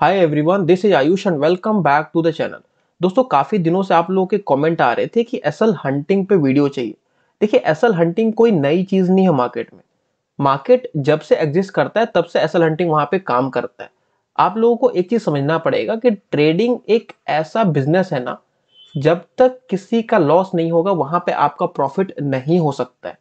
Hi everyone this is Ayush and welcome back to the channel दोस्तों काफ़ी दिनों से आप लोगों के कमेंट आ रहे थे कि एसएल हंटिंग पे वीडियो चाहिए देखिए एसल हंटिंग कोई नई चीज़ नहीं है मार्केट में मार्केट जब से एग्जिस्ट करता है तब से एसल हंटिंग वहाँ पे काम करता है आप लोगों को एक चीज़ समझना पड़ेगा कि ट्रेडिंग एक ऐसा बिजनेस है ना जब तक किसी का लॉस नहीं होगा वहाँ पर आपका प्रॉफिट नहीं हो सकता है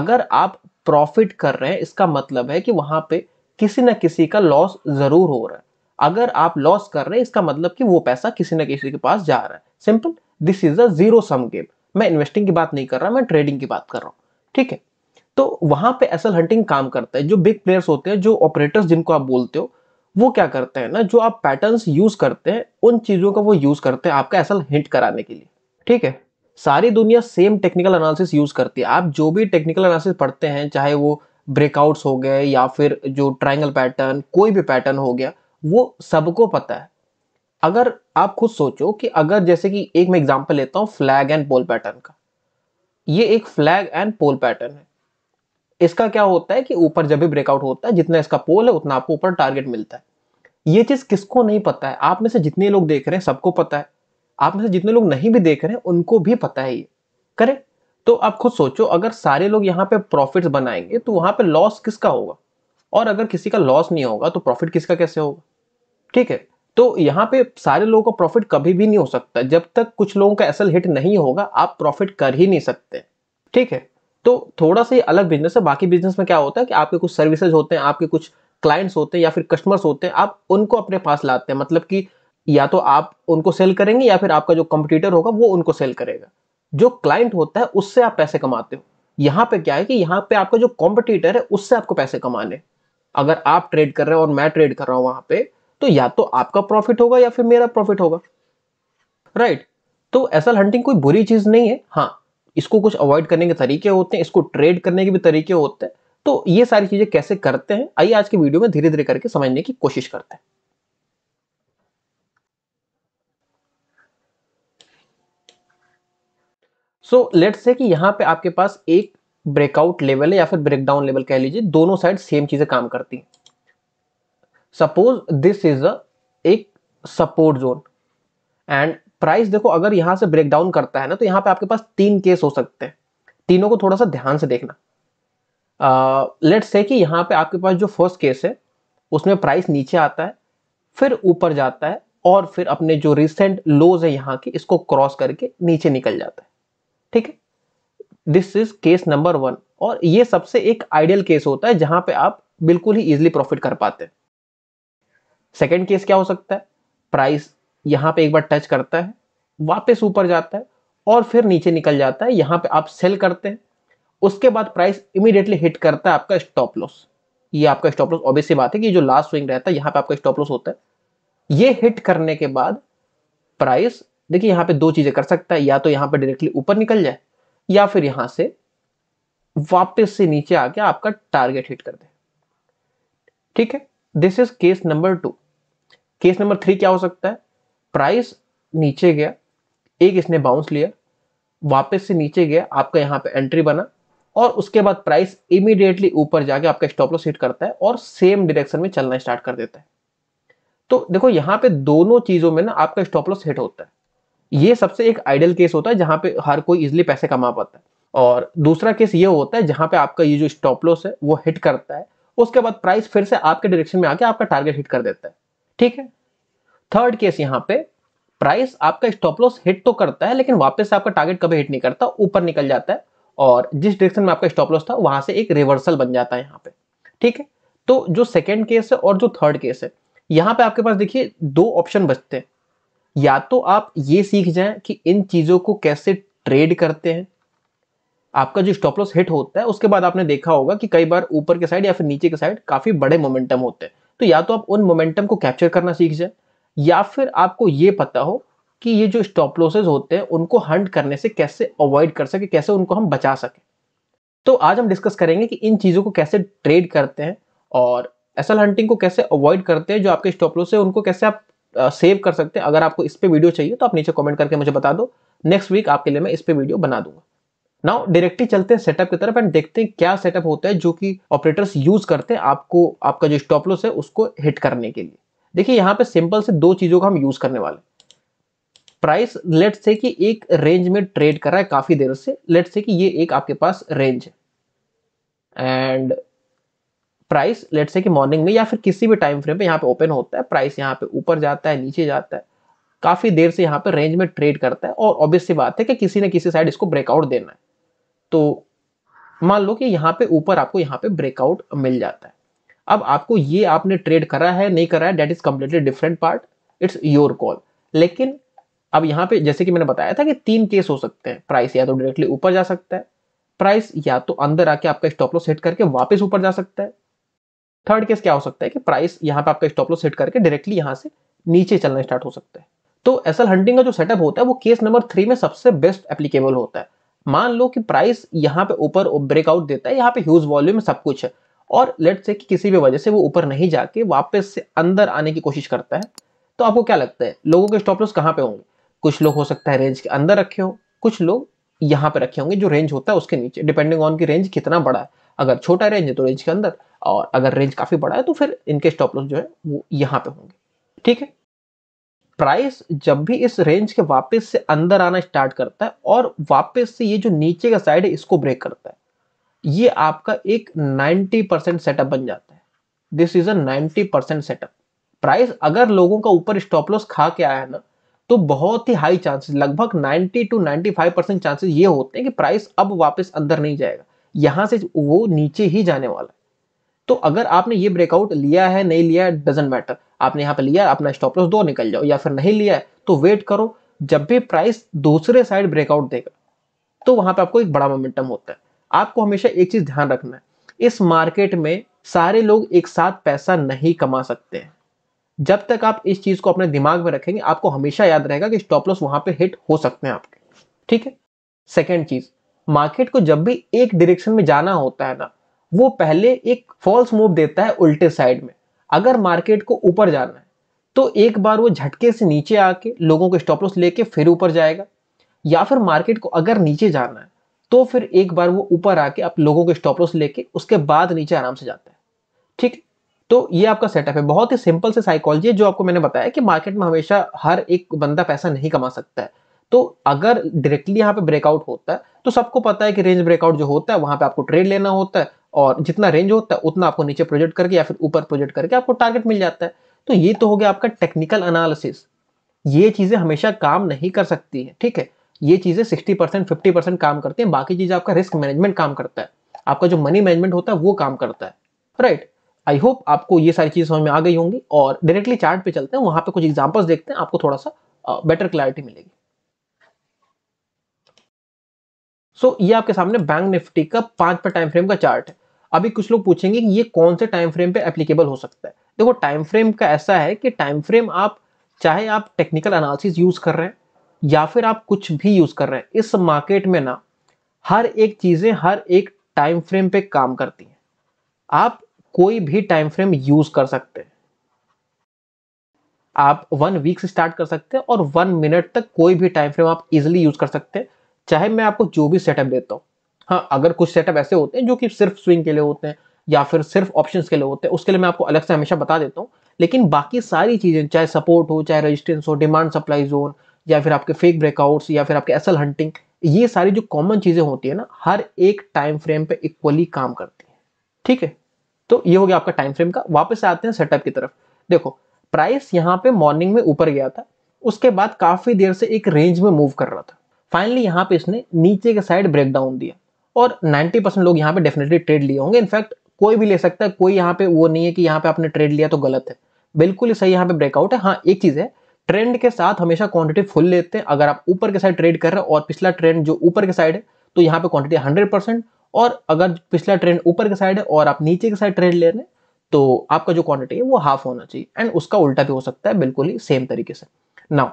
अगर आप प्रॉफिट कर रहे हैं इसका मतलब है कि वहाँ पर किसी न किसी का लॉस ज़रूर हो रहा है अगर आप लॉस कर रहे हैं इसका मतलब कि वो पैसा किसी ना किसी के पास जा रहा है simple this is a zero sum game मैं इन्वेस्टिंग की बात नहीं कर रहा मैं ट्रेडिंग की बात कर रहा हूँ ठीक है तो वहां पे एसल हंटिंग काम करता है जो बिग प्लेयर्स होते हैं जो ऑपरेटर्स जिनको आप बोलते हो वो क्या करते हैं ना जो आप पैटर्न्स यूज करते हैं उन चीजों का वो यूज करते हैं आपका एसल हिंट कराने के लिए ठीक है सारी दुनिया सेम टेक्निकल एनालिसिस यूज करती है आप जो भी टेक्निकल एनालिसिस पढ़ते हैं चाहे वो ब्रेकआउट्स हो गए या फिर जो ट्राइंगल पैटर्न कोई भी पैटर्न हो गया वो सबको पता है अगर आप खुद सोचो कि अगर जैसे कि एक मैं एग्जांपल लेता हूँ फ्लैग एंड पोल पैटर्न का ये एक फ्लैग एंड पोल पैटर्न है इसका क्या होता है कि ऊपर जब भी ब्रेकआउट होता है जितना इसका पोल है उतना आपको ऊपर टारगेट मिलता है ये चीज़ किसको नहीं पता है आप में से जितने लोग देख रहे हैं सबको पता है आप में से जितने लोग नहीं भी देख रहे हैं उनको भी पता है ये करें तो आप खुद सोचो अगर सारे लोग यहाँ पे प्रॉफिट्स बनाएंगे तो वहां पे लॉस किसका होगा और अगर किसी का लॉस नहीं होगा तो प्रॉफिट किसका कैसे होगा ठीक है तो यहाँ पे सारे लोगों का प्रॉफिट कभी भी नहीं हो सकता जब तक कुछ लोगों का असल हिट नहीं होगा आप प्रॉफिट कर ही नहीं सकते ठीक है तो थोड़ा सा अलग बिजनेस है बाकी बिजनेस में क्या होता है कि आपके कुछ सर्विसेज होते हैं आपके कुछ क्लाइंट्स होते हैं या फिर कस्टमर्स होते हैं आप उनको अपने पास लाते हैं मतलब कि या तो आप उनको सेल करेंगे या फिर आपका जो कंपटीटर होगा वो उनको सेल करेगा जो क्लाइंट होता है उससे आप पैसे कमाते हो यहाँ पे क्या है कि यहाँ पे आपका जो कॉम्पिटिटर है उससे आपको पैसे कमाने अगर आप ट्रेड कर रहे हो और मैं ट्रेड कर रहा हूँ वहाँ पे तो या तो आपका प्रॉफिट होगा या फिर मेरा प्रॉफिट होगा राइट right. तो एसएल हंटिंग कोई बुरी चीज़ नहीं है हाँ इसको कुछ अवॉइड करने के तरीके होते हैं इसको ट्रेड करने के भी तरीके होते हैं तो ये सारी चीज़ें कैसे करते हैं आइए आज के वीडियो में धीरे धीरे करके समझने की कोशिश करते हैं सो लेट्स से कि यहां पे आपके पास एक ब्रेकआउट लेवल है या फिर ब्रेकडाउन लेवल कह लीजिए दोनों साइड सेम चीज़ें काम करती हैं सपोज दिस इज अ एक सपोर्ट जोन एंड प्राइस देखो अगर यहां से ब्रेक डाउन करता है ना तो यहां पे आपके पास तीन केस हो सकते हैं तीनों को थोड़ा सा ध्यान से देखना लेट्स से कि यहाँ पे आपके पास जो फर्स्ट केस है उसमें प्राइस नीचे आता है फिर ऊपर जाता है और फिर अपने जो रिसेंट लोज है यहाँ की इसको क्रॉस करके नीचे निकल जाता है ठीक है this is case number one और ये सबसे एक आइडियल केस होता है जहां पे आप बिल्कुल ही इजिली प्रॉफिट कर पाते हैं सेकेंड केस क्या हो सकता है प्राइस यहाँ पे एक बार टच करता है वापस ऊपर जाता है और फिर नीचे निकल जाता है यहाँ पे आप सेल करते हैं उसके बाद प्राइस इमीडिएटली हिट करता है आपका स्टॉप लॉस ये आपका स्टॉप लॉस ऑब्वियस बात है कि जो लास्ट स्विंग रहता है यहाँ पे आपका स्टॉप लॉस होता है ये हिट करने के बाद प्राइस देखिए यहाँ पे दो चीजें कर सकता है या तो यहाँ पे डायरेक्टली ऊपर निकल जाए या फिर यहां से वापस से नीचे आके आपका टारगेट हिट कर दे ठीक है this is case number two case number three क्या हो सकता है प्राइस नीचे गया एक इसने बाउंस लिया वापस से नीचे गया आपका यहाँ पे एंट्री बना और उसके बाद प्राइस इमीडिएटली ऊपर जाके आपका स्टॉप लॉस हिट करता है और सेम डायरेक्शन में चलना स्टार्ट कर देता है तो देखो यहाँ पे दोनों चीजों में ना आपका स्टॉप लॉस हिट होता है ये सबसे एक आइडियल केस होता है जहां पे हर कोई इजिली पैसे कमा पाता है और दूसरा केस ये होता है जहां पे आपका ये जो स्टॉप लॉस है वो हिट करता है उसके बाद प्राइस फिर से आपके डायरेक्शन में आके आपका टारगेट हिट कर देता है ठीक है थर्ड केस यहाँ पे प्राइस आपका स्टॉप लॉस हिट तो करता है लेकिन वापस आपका टारगेट कभी हिट नहीं करता ऊपर निकल जाता है और जिस डायरेक्शन में आपका स्टॉप लॉस था वहां से एक रिवर्सल बन जाता है यहाँ पे ठीक है तो जो सेकेंड केस है और जो थर्ड केस है यहाँ पे आपके पास देखिए दो ऑप्शन बचते हैं या तो आप ये सीख जाएं कि इन चीज़ों को कैसे ट्रेड करते हैं आपका जो स्टॉप लॉस हिट होता है उसके बाद आपने देखा होगा कि कई बार ऊपर के साइड या फिर नीचे के साइड काफ़ी बड़े मोमेंटम होते हैं तो या तो आप उन मोमेंटम को कैप्चर करना सीख जाए या फिर आपको ये पता हो कि ये जो स्टॉप लॉसेज होते हैं उनको हंट करने से कैसे अवॉइड कर सके कैसे उनको हम बचा सकें तो आज हम डिस्कस करेंगे कि इन चीज़ों को कैसे ट्रेड करते हैं और एसल हंटिंग को कैसे अवॉइड करते हैं जो आपके स्टॉप लॉस है उनको कैसे आप सेव कर सकते हैं अगर आपको इस पर वीडियो चाहिए तो आप नीचे कमेंट करके मुझे बता दो नेक्स्ट वीक आपके लिए मैं इस पर वीडियो बना दूंगा नाउ डायरेक्टली चलते हैं सेटअप की तरफ एंड देखते हैं क्या सेटअप होता है जो कि ऑपरेटर्स यूज करते हैं आपको आपका जो स्टॉपलोस है उसको हिट करने के लिए देखिए यहाँ पे सिंपल से दो चीजों का हम यूज करने वाले प्राइस लेट से कि एक रेंज में ट्रेड कर रहा है काफी देर से लेट से कि ये एक आपके पास रेंज है एंड प्राइस लेट से कि मॉर्निंग में या फिर किसी भी टाइम फ्रेम पे यहाँ पे ओपन होता है प्राइस यहाँ पे ऊपर जाता है नीचे जाता है काफी देर से यहाँ पे रेंज में ट्रेड करता है और ऑब्वियस सी बात है कि किसी ना किसी साइड इसको ब्रेकआउट देना है तो मान लो कि यहाँ पे ऊपर आपको यहाँ पे ब्रेकआउट मिल जाता है अब आपको ये आपने ट्रेड करा है नहीं करा है that is completely different part it's your call लेकिन अब यहाँ पे जैसे कि मैंने बताया था कि तीन केस हो सकते हैं प्राइस या तो डायरेक्टली ऊपर जा सकता है प्राइस या तो अंदर आके आपका स्टॉप लॉस हिट करके वापस ऊपर जा सकता है थर्ड केस क्या हो सकता है कि प्राइस यहाँ पे आपका स्टॉप लॉस हिट करके डायरेक्टली यहाँ से नीचे चलना स्टार्ट हो सकता है तो एसल हंटिंग का जो सेटअप होता है वो केस नंबर थ्री में सबसे बेस्ट एप्लीकेबल होता है मान लो कि प्राइस यहाँ पे ऊपर ब्रेकआउट देता है यहाँ पे ह्यूज वॉल्यूम सब कुछ है और लेट से कि किसी भी वजह से वो ऊपर नहीं जाके वापस से अंदर आने की कोशिश करता है तो आपको क्या लगता है लोगों के स्टॉप लॉस कहाँ पे होंगे कुछ लोग हो सकता है रेंज के अंदर रखे हो कुछ लोग यहाँ पे रखे होंगे जो रेंज होता है उसके नीचे डिपेंडिंग ऑन की रेंज कितना बड़ा है अगर छोटा रेंज है तो रेंज के अंदर और अगर रेंज काफ़ी बड़ा है तो फिर इनके स्टॉप लॉस जो है वो यहाँ पे होंगे ठीक है प्राइस जब भी इस रेंज के वापस से अंदर आना स्टार्ट करता है और वापस से ये जो नीचे का साइड है इसको ब्रेक करता है ये आपका एक 90 परसेंट सेटअप बन जाता है this is a 90 percent setup price अगर लोगों का ऊपर स्टॉप लॉस खा के आया है ना तो बहुत ही हाई चांसेस लगभग 90 टू 95 परसेंट चांसेस ये होते हैं कि प्राइस अब वापस अंदर नहीं जाएगा यहां से वो नीचे ही जाने वाला है तो अगर आपने ये ब्रेकआउट लिया है नहीं लिया है डजेंट मैटर आपने यहाँ पे लिया अपना स्टॉप लॉस दो निकल जाओ या फिर नहीं लिया तो वेट करो जब भी प्राइस दूसरे साइड ब्रेकआउट देगा तो वहां पे आपको एक बड़ा मोमेंटम होता है आपको हमेशा एक चीज ध्यान रखना है इस मार्केट में सारे लोग एक साथ पैसा नहीं कमा सकते जब तक आप इस चीज को अपने दिमाग में रखेंगे आपको हमेशा याद रहेगा कि स्टॉप लॉस वहां पे हिट हो सकते हैं आपके ठीक है सेकेंड चीज मार्केट को जब भी एक डायरेक्शन में जाना होता है ना वो पहले एक फॉल्स मूव देता है उल्टे साइड में अगर मार्केट को ऊपर जाना है तो एक बार वो झटके से नीचे आके लोगों को स्टॉप लॉस लेके फिर ऊपर जाएगा या फिर मार्केट को अगर नीचे जाना है तो फिर एक बार वो ऊपर आके आप लोगों को स्टॉप लॉस लेके उसके बाद नीचे आराम से जाता है ठीक तो ये आपका सेटअप है बहुत ही सिंपल से साइकोलॉजी है जो आपको मैंने बताया कि मार्केट में हमेशा हर एक बंदा पैसा नहीं कमा सकता है तो अगर डायरेक्टली यहाँ पे ब्रेकआउट होता है तो सबको पता है कि रेंज ब्रेकआउट जो होता है वहां पे आपको ट्रेड लेना होता है और जितना रेंज होता है उतना आपको नीचे प्रोजेक्ट करके या फिर ऊपर प्रोजेक्ट करके आपको टारगेट मिल जाता है तो ये तो हो गया आपका टेक्निकल अनालिसिस ये चीज़ें हमेशा काम नहीं कर सकती है ठीक है ये चीज़ें सिक्सटी परसेंट फिफ्टी परसेंट काम करती हैं बाकी चीज़ आपका रिस्क मैनेजमेंट काम करता है आपका जो मनी मैनेजमेंट होता है वो काम करता है राइट आई होप आपको ये सारी चीजें समझ में आ गई होंगी और डायरेक्टली चार्ट पे चलते हैं वहां पे कुछ एग्जाम्पल्स देखते हैं आपको थोड़ा सा बेटर क्लैरिटी मिलेगी सो so, ये आपके सामने बैंक निफ्टी का पांच पर टाइम फ्रेम का चार्ट है अभी कुछ लोग पूछेंगे कि ये कौन से टाइम फ्रेम पे एप्लीकेबल हो सकता है देखो टाइम फ्रेम का ऐसा है कि टाइम फ्रेम आप चाहे आप टेक्निकल एनालिसिस यूज़ कर रहे हैं या फिर आप कुछ भी यूज़ कर रहे हैं इस मार्केट में ना हर एक चीज़ें हर एक टाइम फ्रेम पे काम करती हैं आप कोई भी टाइम फ्रेम यूज़ कर सकते हैं आप वन वीक से स्टार्ट कर सकते हैं और वन मिनट तक कोई भी टाइम फ्रेम आप इजिली यूज़ कर सकते हैं चाहे मैं आपको जो भी सेटअप देता हूं हाँ अगर कुछ सेटअप ऐसे होते हैं जो कि सिर्फ स्विंग के लिए होते हैं या फिर सिर्फ ऑप्शन के लिए होते हैं उसके लिए मैं आपको अलग से हमेशा बता देता हूँ लेकिन बाकी सारी चीज़ें चाहे सपोर्ट हो चाहे रजिस्टेंस हो डिमांड सप्लाई जोन या फिर आपके फेक ब्रेकआउट्स या फिर आपके एसल हंटिंग ये सारी जो कॉमन चीज़ें होती है ना हर एक टाइम फ्रेम पे इक्वली काम करती है ठीक है तो ये हो गया आपका टाइम फ्रेम का वापस आते हैं सेटअप की तरफ देखो प्राइस यहाँ पे मॉर्निंग में ऊपर गया था उसके बाद काफ़ी देर से एक रेंज में मूव कर रहा था फाइनली यहाँ पे इसने नीचे के साइड ब्रेकडाउन दिया और 90 परसेंट लोग यहाँ पे डेफिनेटली ट्रेड लिए होंगे इनफैक्ट कोई भी ले सकता है कोई यहाँ पे वो नहीं है कि यहाँ पे आपने ट्रेड लिया तो गलत है बिल्कुल ही सही यहाँ पे ब्रेकआउट है हाँ एक चीज़ है ट्रेंड के साथ हमेशा क्वांटिटी फुल लेते हैं अगर आप ऊपर के साइड ट्रेड कर रहे हो और पिछला ट्रेंड जो ऊपर के साइड है तो यहाँ पे क्वांटिटी हंड्रेड परसेंट और अगर पिछला ट्रेंड ऊपर के साइड है और आप नीचे के साइड ट्रेड ले रहे हैं तो आपका जो क्वांटिटी है वो हाफ होना चाहिए एंड उसका उल्टा भी हो सकता है बिल्कुल ही सेम तरीके से नाउ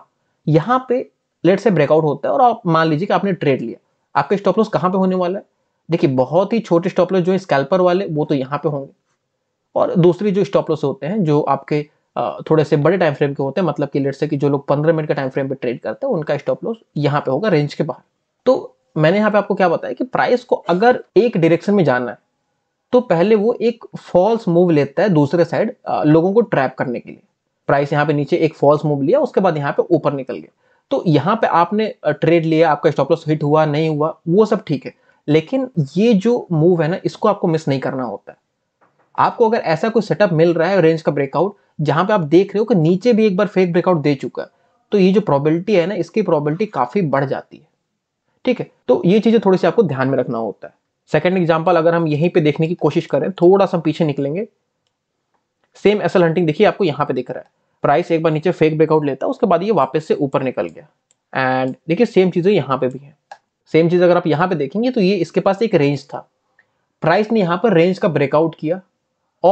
यहाँ पे लेट से ब्रेकआउट होता है और आप मान लीजिए कि आपने ट्रेड लिया आपका स्टॉप लॉस कहाँ पे होने वाला है देखिए बहुत ही छोटे स्टॉप लॉस जो है स्कैल्पर वाले वो तो यहाँ पे होंगे और दूसरे जो स्टॉप लॉस होते हैं जो आपके थोड़े से बड़े टाइम फ्रेम के होते हैं मतलब कि लेट से कि जो लोग पंद्रह मिनट का टाइम फ्रेम पे ट्रेड करते हैं उनका स्टॉप लॉस यहाँ पे होगा रेंज के बाहर तो मैंने यहाँ पे आपको क्या बताया कि प्राइस को अगर एक डायरेक्शन में जाना है तो पहले वो एक फॉल्स मूव लेता है दूसरे साइड लोगों को ट्रैप करने के लिए प्राइस यहाँ पे नीचे एक फॉल्स मूव लिया उसके बाद यहाँ पे ऊपर निकल गया तो यहाँ पे आपने ट्रेड लिया आपका स्टॉप लॉस हिट हुआ नहीं हुआ वो सब ठीक है लेकिन ये जो मूव है ना इसको आपको मिस नहीं करना होता है आपको अगर ऐसा कोई सेटअप मिल रहा है रेंज का ब्रेकआउट जहां पे आप देख रहे हो कि नीचे भी एक बार फेक ब्रेकआउट दे चुका है तो ये जो प्रॉबिलिटी है ना इसकी प्रोबेबिलिटी काफ़ी बढ़ जाती है ठीक है तो ये चीज़ें थोड़ी सी आपको ध्यान में रखना होता है सेकेंड एग्जाम्पल अगर हम यहीं पर देखने की कोशिश करें थोड़ा सा पीछे निकलेंगे सेम एसल हंटिंग देखिए आपको यहां पर दिख रहा है प्राइस एक बार नीचे फेक ब्रेकआउट लेता है उसके बाद ये वापस से ऊपर निकल गया एंड देखिए सेम चीज़ें यहाँ पे भी है सेम चीज़ अगर आप यहाँ पे देखेंगे तो ये इसके पास एक रेंज था प्राइस ने यहाँ पर रेंज का ब्रेकआउट किया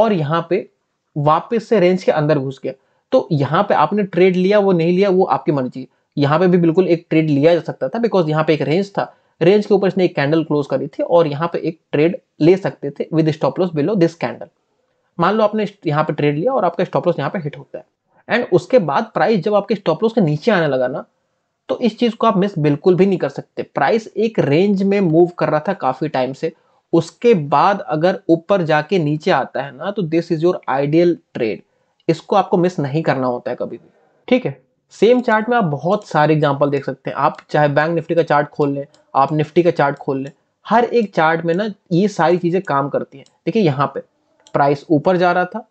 और यहाँ पे वापस से रेंज के अंदर घुस गया तो यहाँ पे आपने ट्रेड लिया वो नहीं लिया वो आपकी मर्जी यहाँ पे भी बिल्कुल एक ट्रेड लिया जा सकता था बिकॉज यहाँ पे एक रेंज था रेंज के ऊपर इसने एक कैंडल क्लोज करी थी और यहाँ पे एक ट्रेड ले सकते थे with stop loss below this candle मान लो आपने यहाँ पे ट्रेड लिया और आपका स्टॉप लॉस यहाँ पे हिट होता है एंड उसके बाद प्राइस जब आपके स्टॉप लॉस के नीचे आने लगा ना तो इस चीज़ को आप मिस बिल्कुल भी नहीं कर सकते प्राइस एक रेंज में मूव कर रहा था काफ़ी टाइम से उसके बाद अगर ऊपर जाके नीचे आता है ना तो this is your ideal trade इसको आपको मिस नहीं करना होता है कभी भी ठीक है सेम चार्ट में आप बहुत सारे एग्जाम्पल देख सकते हैं आप चाहे बैंक निफ्टी का चार्ट खोल लें आप निफ्टी का चार्ट खोल लें हर एक चार्ट में ना ये सारी चीज़ें काम करती हैं देखिए यहाँ पे प्राइस ऊपर जा रहा था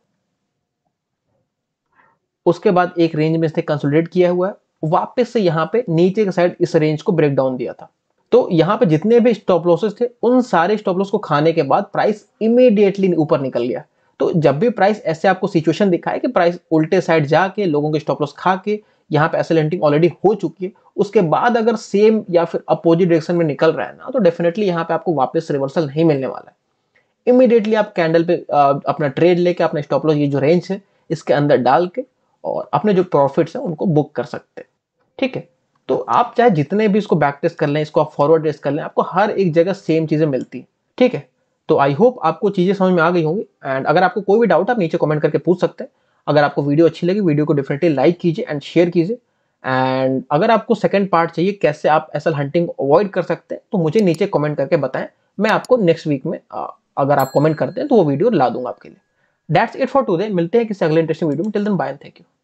उसके बाद एक रेंज में इसने कंसोलिडेट किया हुआ है वापस से यहाँ पे नीचे के साइड इस रेंज को ब्रेक डाउन दिया था तो यहाँ पे जितने भी स्टॉप लॉसेस थे उन सारे स्टॉप लॉस को खाने के बाद प्राइस इमीडिएटली ऊपर निकल गया तो जब भी प्राइस ऐसे आपको सिचुएशन दिखाए कि प्राइस उल्टे साइड जाके लोगों के स्टॉप लॉस खा के यहाँ पे ऐसे लेंटिंग ऑलरेडी हो चुकी है उसके बाद अगर सेम या फिर अपोजिट डायरेक्शन में निकल रहा है ना तो डेफिनेटली यहाँ पे आपको वापस रिवर्सल नहीं मिलने वाला है इमीडिएटली आप कैंडल पे अपना ट्रेड लेके अपना स्टॉप लॉस ये जो रेंज है इसके अंदर डाल के और अपने जो प्रॉफिट्स हैं उनको बुक कर सकते हैं ठीक है तो आप चाहे जितने भी इसको बैक टेस्ट कर लें इसको आप फॉरवर्ड टेस्ट कर लें आपको हर एक जगह सेम चीज़ें मिलती हैं ठीक है तो आई होप आपको चीज़ें समझ में आ गई होंगी एंड अगर आपको कोई भी डाउट आप नीचे कमेंट करके पूछ सकते हैं अगर आपको वीडियो अच्छी लगी वीडियो को डेफिनेटली लाइक कीजिए एंड शेयर कीजिए एंड अगर आपको सेकेंड पार्ट चाहिए कैसे आप एसल हंटिंग अवॉइड कर सकते हैं तो मुझे नीचे कमेंट करके बताएं मैं आपको नेक्स्ट वीक में अगर आप कमेंट करते हैं तो वो वीडियो ला दूंगा आपके लिए दैट्स इट फॉर टुडे मिलते हैं किसी अगले इंटरेस्टिंग वीडियो में till then bye thank you